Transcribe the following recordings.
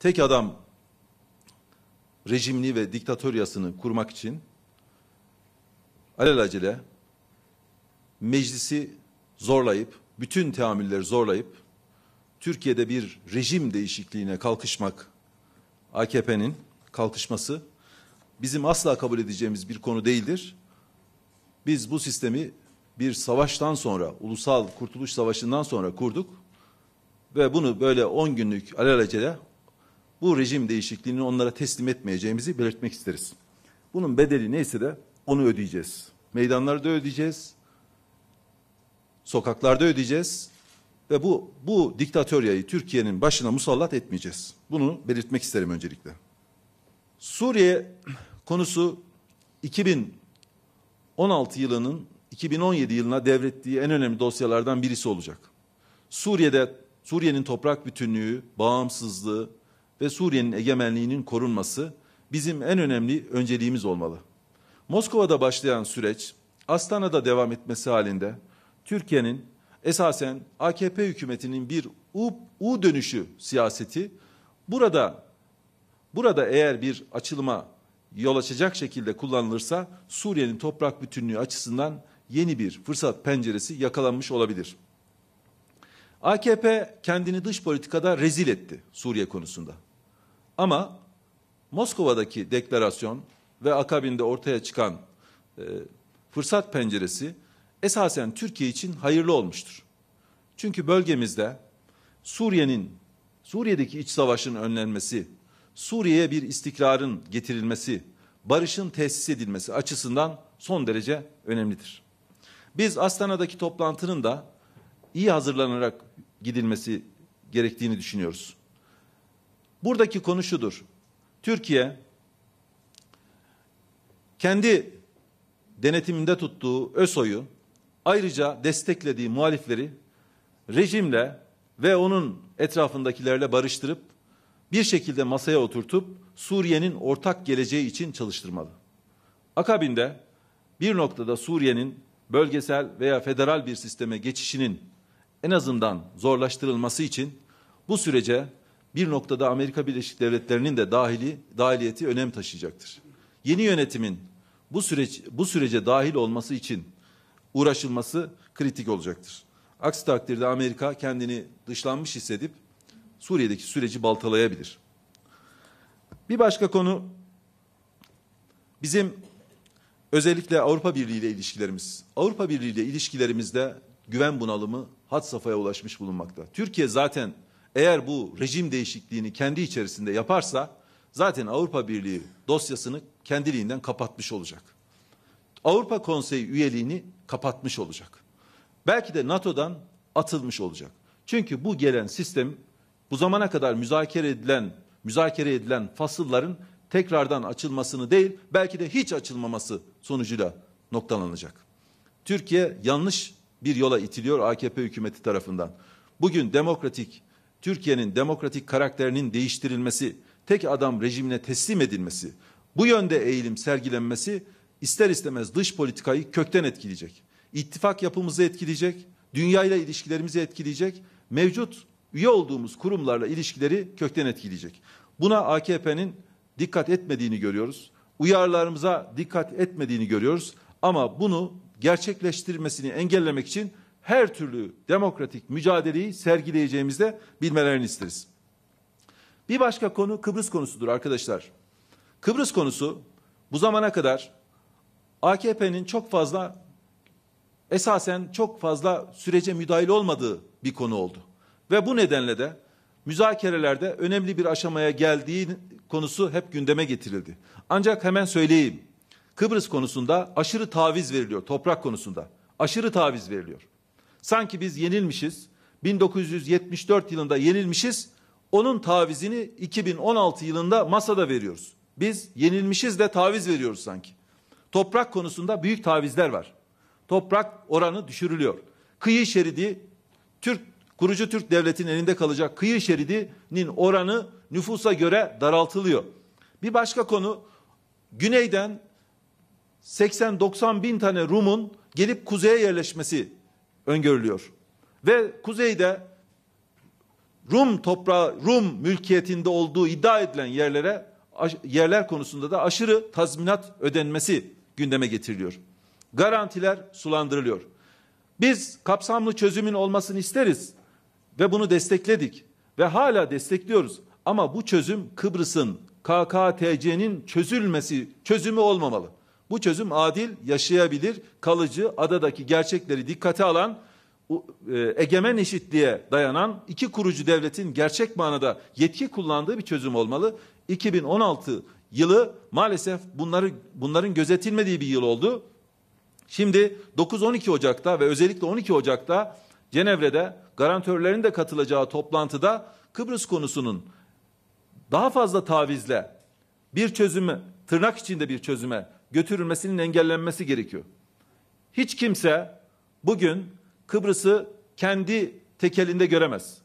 tek adam rejimini ve diktatoryasını kurmak için alelacele meclisi zorlayıp, bütün teamülleri zorlayıp Türkiye'de bir rejim değişikliğine kalkışmak AKP'nin kalkışması bizim asla kabul edeceğimiz bir konu değildir. Biz bu sistemi bir savaştan sonra, ulusal kurtuluş savaşından sonra kurduk ve bunu böyle on günlük alelacele bu rejim değişikliğini onlara teslim etmeyeceğimizi belirtmek isteriz. Bunun bedeli neyse de onu ödeyeceğiz. Meydanlarda ödeyeceğiz. Sokaklarda ödeyeceğiz. Ve bu, bu diktatoryayı Türkiye'nin başına musallat etmeyeceğiz. Bunu belirtmek isterim öncelikle. Suriye konusu 2016 yılının 2017 yılına devrettiği en önemli dosyalardan birisi olacak. Suriye'de Suriye'nin toprak bütünlüğü, bağımsızlığı, ve Suriye'nin egemenliğinin korunması bizim en önemli önceliğimiz olmalı. Moskova'da başlayan süreç Astana'da devam etmesi halinde Türkiye'nin esasen AKP hükümetinin bir U, U dönüşü siyaseti burada burada eğer bir açılıma yol açacak şekilde kullanılırsa Suriye'nin toprak bütünlüğü açısından yeni bir fırsat penceresi yakalanmış olabilir. AKP kendini dış politikada rezil etti Suriye konusunda. Ama Moskova'daki deklarasyon ve akabinde ortaya çıkan e, fırsat penceresi esasen Türkiye için hayırlı olmuştur. Çünkü bölgemizde Suriye'nin Suriye'deki iç savaşın önlenmesi, Suriye'ye bir istikrarın getirilmesi, barışın tesis edilmesi açısından son derece önemlidir. Biz Astana'daki toplantının da iyi hazırlanarak gidilmesi gerektiğini düşünüyoruz. Buradaki konu şudur. Türkiye kendi denetiminde tuttuğu ÖSO'yu ayrıca desteklediği muhalifleri rejimle ve onun etrafındakilerle barıştırıp bir şekilde masaya oturtup Suriye'nin ortak geleceği için çalıştırmalı. Akabinde bir noktada Suriye'nin bölgesel veya federal bir sisteme geçişinin en azından zorlaştırılması için bu sürece bir noktada Amerika Birleşik Devletleri'nin de dahili dahiliyeti önem taşıyacaktır. Yeni yönetimin bu süreç bu sürece dahil olması için uğraşılması kritik olacaktır. Aksi takdirde Amerika kendini dışlanmış hissedip Suriye'deki süreci baltalayabilir. Bir başka konu bizim özellikle Avrupa Birliği ile ilişkilerimiz. Avrupa Birliği ile ilişkilerimizde güven bunalımı had safhaya ulaşmış bulunmakta. Türkiye zaten eğer bu rejim değişikliğini kendi içerisinde yaparsa zaten Avrupa Birliği dosyasını kendiliğinden kapatmış olacak. Avrupa Konseyi üyeliğini kapatmış olacak. Belki de NATO'dan atılmış olacak. Çünkü bu gelen sistem bu zamana kadar müzakere edilen müzakere edilen fasılların tekrardan açılmasını değil belki de hiç açılmaması sonucuyla noktalanacak. Türkiye yanlış bir yola itiliyor AKP hükümeti tarafından. Bugün demokratik Türkiye'nin demokratik karakterinin değiştirilmesi, tek adam rejimine teslim edilmesi, bu yönde eğilim sergilenmesi ister istemez dış politikayı kökten etkileyecek. İttifak yapımızı etkileyecek, dünyayla ilişkilerimizi etkileyecek, mevcut üye olduğumuz kurumlarla ilişkileri kökten etkileyecek. Buna AKP'nin dikkat etmediğini görüyoruz. Uyarılarımıza dikkat etmediğini görüyoruz. Ama bunu gerçekleştirmesini engellemek için her türlü demokratik mücadeleyi sergileyeceğimizi de bilmelerini isteriz. Bir başka konu Kıbrıs konusudur arkadaşlar. Kıbrıs konusu bu zamana kadar AKP'nin çok fazla esasen çok fazla sürece müdahil olmadığı bir konu oldu. Ve bu nedenle de müzakerelerde önemli bir aşamaya geldiği konusu hep gündeme getirildi. Ancak hemen söyleyeyim. Kıbrıs konusunda aşırı taviz veriliyor toprak konusunda. Aşırı taviz veriliyor. Sanki biz yenilmişiz. 1974 yılında yenilmişiz. Onun tavizini 2016 yılında masada veriyoruz. Biz yenilmişiz de taviz veriyoruz sanki. Toprak konusunda büyük tavizler var. Toprak oranı düşürülüyor. Kıyı şeridi Türk kurucu Türk devletinin elinde kalacak kıyı şeridinin oranı nüfusa göre daraltılıyor. Bir başka konu güneyden 80-90 bin tane Rum'un gelip kuzeye yerleşmesi öngörülüyor. Ve kuzeyde Rum toprağı, Rum mülkiyetinde olduğu iddia edilen yerlere yerler konusunda da aşırı tazminat ödenmesi gündeme getiriliyor. Garantiler sulandırılıyor. Biz kapsamlı çözümün olmasını isteriz ve bunu destekledik ve hala destekliyoruz. Ama bu çözüm Kıbrıs'ın KKTC'nin çözülmesi çözümü olmamalı. Bu çözüm adil, yaşayabilir, kalıcı, adadaki gerçekleri dikkate alan, e, egemen eşitliğe dayanan iki kurucu devletin gerçek manada yetki kullandığı bir çözüm olmalı. 2016 yılı maalesef bunları bunların gözetilmediği bir yıl oldu. Şimdi 9-12 Ocak'ta ve özellikle 12 Ocak'ta Cenevre'de garantörlerin de katılacağı toplantıda Kıbrıs konusunun daha fazla tavizle bir çözümü, tırnak içinde bir çözüme götürülmesinin engellenmesi gerekiyor. Hiç kimse bugün Kıbrıs'ı kendi tekelinde göremez.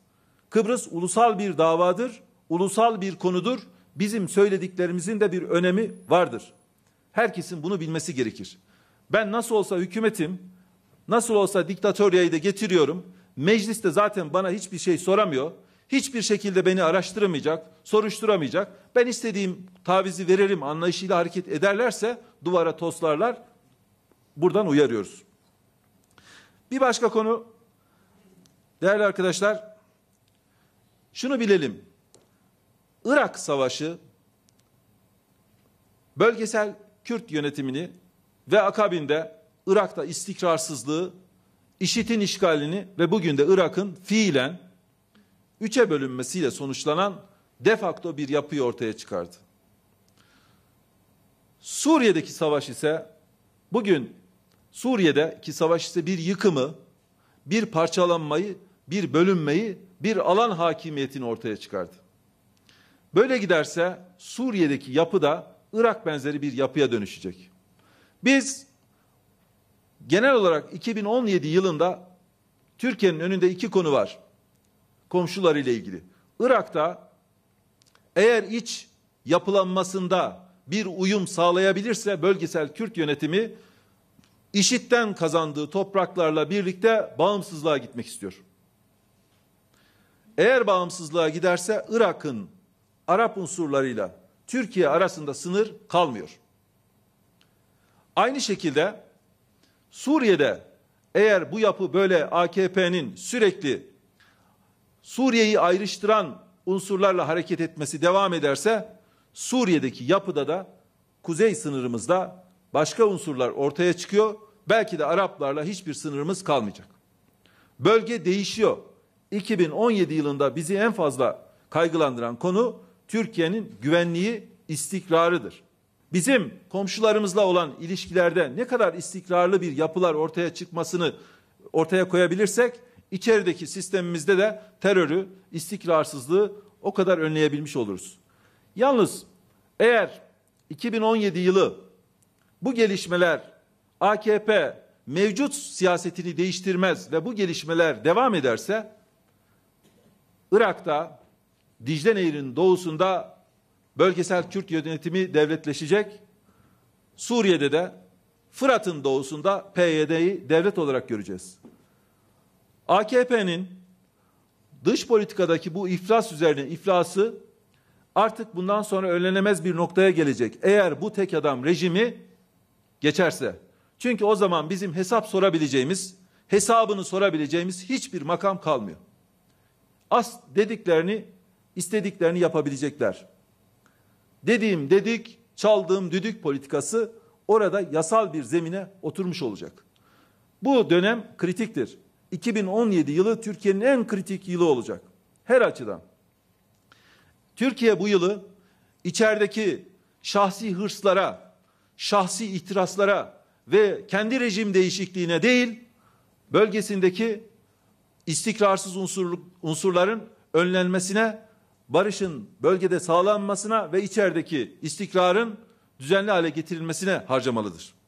Kıbrıs ulusal bir davadır, ulusal bir konudur. Bizim söylediklerimizin de bir önemi vardır. Herkesin bunu bilmesi gerekir. Ben nasıl olsa hükümetim, nasıl olsa diktatoryayı da getiriyorum. Meclis de zaten bana hiçbir şey soramıyor hiçbir şekilde beni araştıramayacak, soruşturamayacak, ben istediğim tavizi veririm anlayışıyla hareket ederlerse duvara toslarlar, buradan uyarıyoruz. Bir başka konu, değerli arkadaşlar, şunu bilelim, Irak Savaşı bölgesel Kürt yönetimini ve akabinde Irak'ta istikrarsızlığı, işitin işgalini ve bugün de Irak'ın fiilen üçe bölünmesiyle sonuçlanan defakto bir yapıyı ortaya çıkardı. Suriye'deki savaş ise bugün Suriye'deki savaş ise bir yıkımı, bir parçalanmayı, bir bölünmeyi, bir alan hakimiyetini ortaya çıkardı. Böyle giderse Suriye'deki yapı da Irak benzeri bir yapıya dönüşecek. Biz genel olarak 2017 yılında Türkiye'nin önünde iki konu var ile ilgili. Irak'ta eğer iç yapılanmasında bir uyum sağlayabilirse bölgesel Kürt yönetimi işitten kazandığı topraklarla birlikte bağımsızlığa gitmek istiyor. Eğer bağımsızlığa giderse Irak'ın Arap unsurlarıyla Türkiye arasında sınır kalmıyor. Aynı şekilde Suriye'de eğer bu yapı böyle AKP'nin sürekli Suriye'yi ayrıştıran unsurlarla hareket etmesi devam ederse Suriye'deki yapıda da kuzey sınırımızda başka unsurlar ortaya çıkıyor. Belki de Araplarla hiçbir sınırımız kalmayacak. Bölge değişiyor. 2017 yılında bizi en fazla kaygılandıran konu Türkiye'nin güvenliği, istikrarıdır. Bizim komşularımızla olan ilişkilerde ne kadar istikrarlı bir yapılar ortaya çıkmasını ortaya koyabilirsek İçerideki sistemimizde de terörü, istikrarsızlığı o kadar önleyebilmiş oluruz. Yalnız eğer 2017 yılı bu gelişmeler AKP mevcut siyasetini değiştirmez ve bu gelişmeler devam ederse Irak'ta Dicle Nehri'nin doğusunda bölgesel Kürt yönetimi devletleşecek. Suriye'de de Fırat'ın doğusunda PYD'yi devlet olarak göreceğiz. AKP'nin dış politikadaki bu iflas üzerine iflası artık bundan sonra önlenemez bir noktaya gelecek. Eğer bu tek adam rejimi geçerse. Çünkü o zaman bizim hesap sorabileceğimiz, hesabını sorabileceğimiz hiçbir makam kalmıyor. As dediklerini, istediklerini yapabilecekler. Dediğim dedik, çaldığım düdük politikası orada yasal bir zemine oturmuş olacak. Bu dönem kritiktir. 2017 yılı Türkiye'nin en kritik yılı olacak. Her açıdan. Türkiye bu yılı içerideki şahsi hırslara, şahsi ihtiraslara ve kendi rejim değişikliğine değil, bölgesindeki istikrarsız unsurlu, unsurların önlenmesine, barışın bölgede sağlanmasına ve içerideki istikrarın düzenli hale getirilmesine harcamalıdır.